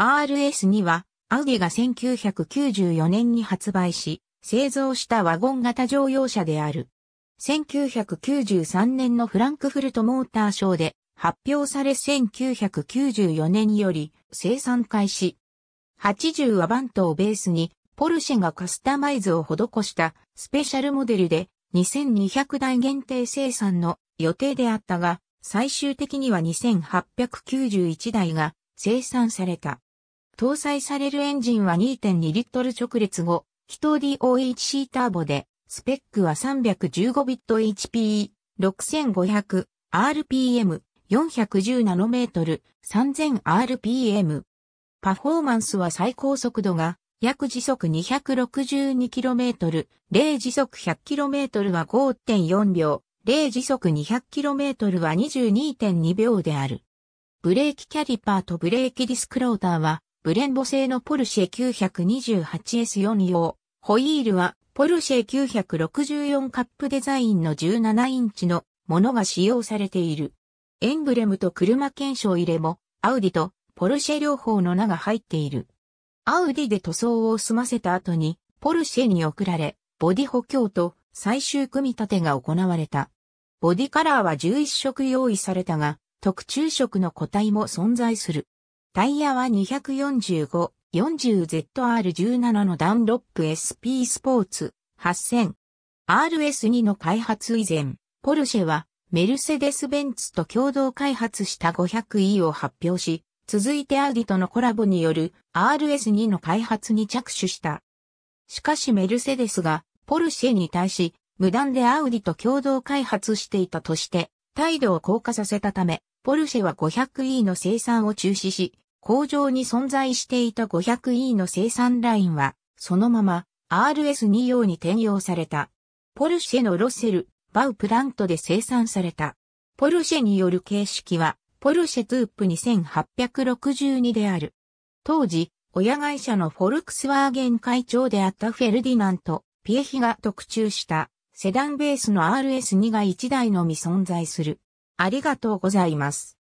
RS には、アウディが1994年に発売し、製造したワゴン型乗用車である。1993年のフランクフルトモーターショーで発表され1994年より生産開始。80はバントをベースにポルシェがカスタマイズを施したスペシャルモデルで2200台限定生産の予定であったが、最終的には2891台が生産された。搭載されるエンジンは2.2リットル直列後、気筒 DOHC ターボで、スペックは 315bit h p 6500RPM、410nm、3000rpm。パフォーマンスは最高速度が約時速 262km、0時速 100km は5.4秒、0時速 200km は22.2秒である。ブレーキキャリパーとブレーキディスクローターはブレンボ製のポルシェ 928S4 用、ホイールはポルシェ964カップデザインの17インチのものが使用されている。エンブレムと車検証入れも、アウディとポルシェ両方の名が入っている。アウディで塗装を済ませた後に、ポルシェに送られ、ボディ補強と最終組み立てが行われた。ボディカラーは11色用意されたが、特注色の個体も存在する。タイヤは 245-40ZR17 のダンロップ SP スポーツ8000。RS2 の開発以前、ポルシェはメルセデス・ベンツと共同開発した 500E を発表し、続いてアウディとのコラボによる RS2 の開発に着手した。しかしメルセデスがポルシェに対し無断でアウディと共同開発していたとして態度を硬化させたためポルシェは 500E の生産を中止し、工場に存在していた 500E の生産ラインは、そのまま RS2 用に転用された。ポルシェのロッセル、バウプラントで生産された。ポルシェによる形式は、ポルシェトゥープ2862である。当時、親会社のフォルクスワーゲン会長であったフェルディナント、ピエヒが特注したセダンベースの RS2 が1台のみ存在する。ありがとうございます。